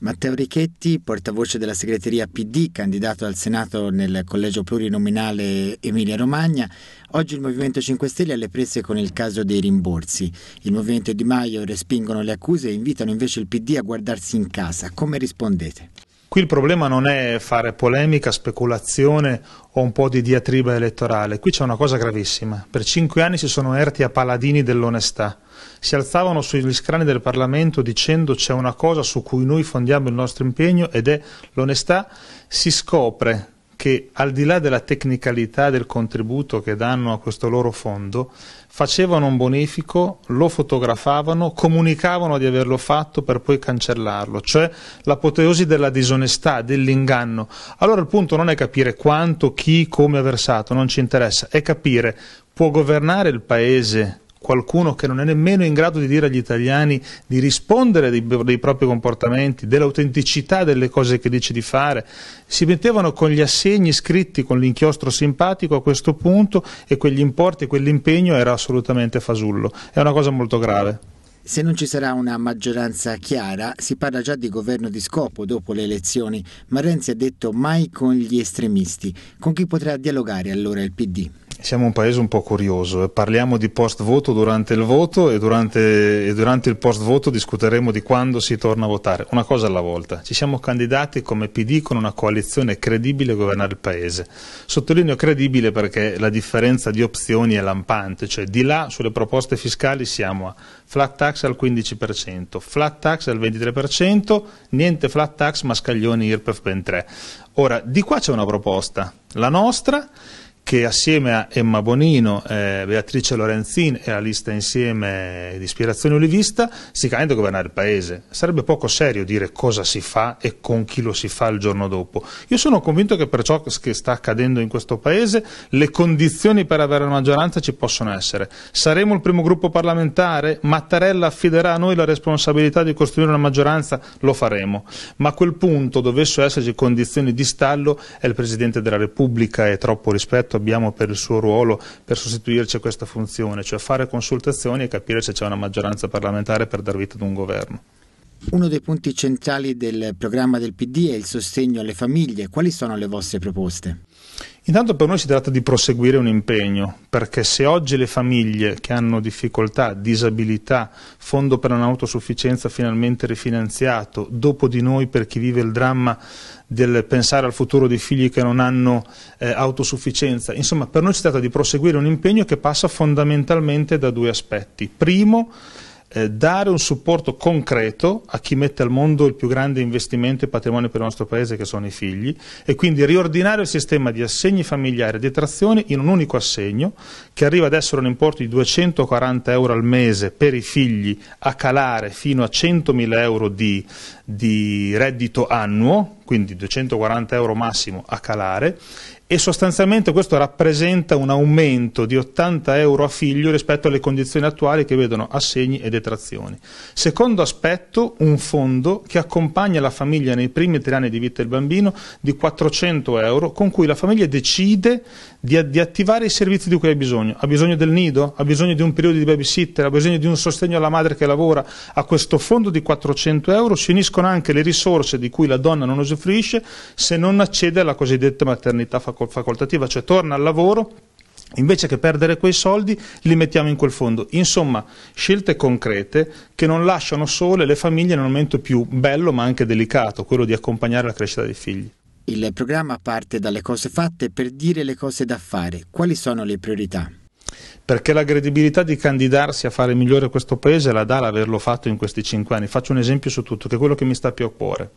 Matteo Richetti, portavoce della segreteria PD, candidato al Senato nel collegio plurinominale Emilia-Romagna, oggi il Movimento 5 Stelle ha le prese con il caso dei rimborsi. Il Movimento Di Maio respingono le accuse e invitano invece il PD a guardarsi in casa. Come rispondete? Qui il problema non è fare polemica, speculazione o un po' di diatriba elettorale, qui c'è una cosa gravissima. Per cinque anni si sono erti a paladini dell'onestà, si alzavano sugli scrani del Parlamento dicendo c'è una cosa su cui noi fondiamo il nostro impegno ed è l'onestà, si scopre che al di là della tecnicalità del contributo che danno a questo loro fondo, facevano un bonifico, lo fotografavano, comunicavano di averlo fatto per poi cancellarlo, cioè l'apoteosi della disonestà, dell'inganno. Allora il punto non è capire quanto, chi, come ha versato, non ci interessa, è capire può governare il paese qualcuno che non è nemmeno in grado di dire agli italiani di rispondere dei, dei propri comportamenti, dell'autenticità delle cose che dice di fare. Si mettevano con gli assegni scritti con l'inchiostro simpatico a questo punto e quegli importi e quell'impegno era assolutamente fasullo. È una cosa molto grave. Se non ci sarà una maggioranza chiara, si parla già di governo di scopo dopo le elezioni, ma Renzi ha detto mai con gli estremisti. Con chi potrà dialogare allora il PD? siamo un paese un po' curioso, e parliamo di post voto durante il voto e durante, e durante, il post voto discuteremo di quando si torna a votare, una cosa alla volta. Ci siamo candidati come PD con una coalizione credibile a governare il paese. Sottolineo credibile perché la differenza di opzioni è lampante, cioè di là sulle proposte fiscali siamo a flat tax al 15%, flat tax al 23%, niente flat tax ma scaglioni IRPEF ben 3. Ora, di qua c'è una proposta, la nostra che assieme a Emma Bonino, eh, Beatrice Lorenzin e la lista insieme di ispirazione olivista si candida a governare il paese. Sarebbe poco serio dire cosa si fa e con chi lo si fa il giorno dopo. Io sono convinto che per ciò che sta accadendo in questo paese le condizioni per avere la maggioranza ci possono essere. Saremo il primo gruppo parlamentare? Mattarella affiderà a noi la responsabilità di costruire una maggioranza? Lo faremo. Ma a quel punto dovessero esserci condizioni di stallo è il Presidente della Repubblica e troppo rispetto contratto abbiamo per il suo ruolo per sostituirci a questa funzione, cioè fare consultazioni e capire se c'è una maggioranza parlamentare per dar vita ad un governo. Uno dei punti centrali del programma del PD è il sostegno alle famiglie. Quali sono le vostre proposte? Intanto per noi si tratta di proseguire un impegno, perché se oggi le famiglie che hanno difficoltà, disabilità, fondo per un'autosufficienza finalmente rifinanziato, dopo di noi per chi vive il dramma del pensare al futuro dei figli che non hanno eh, autosufficienza, insomma per noi si tratta di proseguire un impegno che passa fondamentalmente da due aspetti. Primo, eh, dare un supporto concreto a chi mette al mondo il più grande investimento e patrimonio per il nostro Paese che sono i figli e quindi riordinare il sistema di assegni familiari e detrazioni in un unico assegno che arriva ad essere un importo di 240 euro al mese per i figli a calare fino a 100.000 euro di di reddito annuo, quindi 240 euro massimo a calare, e sostanzialmente questo rappresenta un aumento di 80 euro a figlio rispetto alle condizioni attuali che vedono assegni e detrazioni. Secondo aspetto, un fondo che accompagna la famiglia nei primi tre anni di vita del bambino di 400 euro, con cui la famiglia decide di, di, attivare i servizi di cui hai bisogno. Ha bisogno del nido, ha bisogno di un periodo di babysitter, ha bisogno di un sostegno alla madre che lavora. A questo fondo di 400 euro si uniscono anche le risorse di cui la donna non usufruisce se non accede alla cosiddetta maternità facoltativa, cioè torna al lavoro Invece che perdere quei soldi li mettiamo in quel fondo. Insomma, scelte concrete che non lasciano sole le famiglie nel momento più bello ma anche delicato, quello di accompagnare la crescita dei figli. Il programma parte dalle cose fatte per dire le cose da fare. Quali sono le priorità? perché la credibilità di candidarsi a fare migliore questo paese la dà l'averlo fatto in questi cinque anni. Faccio un esempio su tutto, che è quello che mi sta più a cuore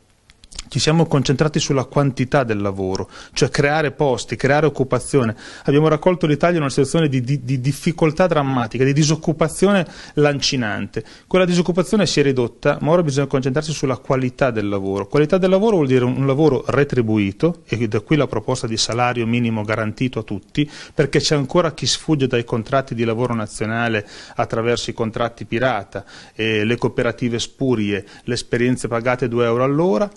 ci siamo concentrati sulla quantità del lavoro, cioè creare posti, creare occupazione. Abbiamo raccolto l'Italia in una situazione di, di, di, difficoltà drammatica, di disoccupazione lancinante. Quella disoccupazione si è ridotta, ma ora bisogna concentrarsi sulla qualità del lavoro. Qualità del lavoro vuol dire un lavoro retribuito, e da qui la proposta di salario minimo garantito a tutti, perché c'è ancora chi sfugge dai contratti di lavoro nazionale attraverso i contratti pirata, eh, le cooperative spurie, le esperienze pagate 2 euro all'ora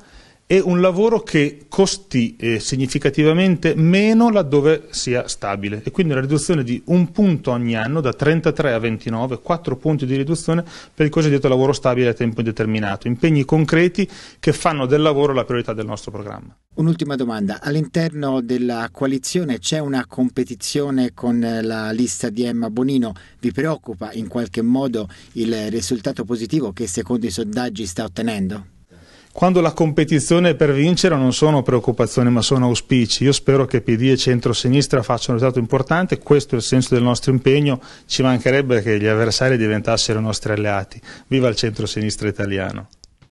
e un lavoro che costi eh, significativamente meno laddove sia stabile e quindi una riduzione di un punto ogni anno da 33 a 29, 4 punti di riduzione per il cosiddetto lavoro stabile a tempo indeterminato, impegni concreti che fanno del lavoro la priorità del nostro programma. Un'ultima domanda, all'interno della coalizione c'è una competizione con eh, la lista di Emma Bonino, vi preoccupa in qualche modo il risultato positivo che secondo i sondaggi sta ottenendo? quando la competizione è per vincere non sono preoccupazioni ma sono auspici. Io spero che PD e centrosinistra facciano un risultato importante, questo è il senso del nostro impegno, ci mancherebbe che gli avversari diventassero i nostri alleati. Viva il centrosinistra italiano!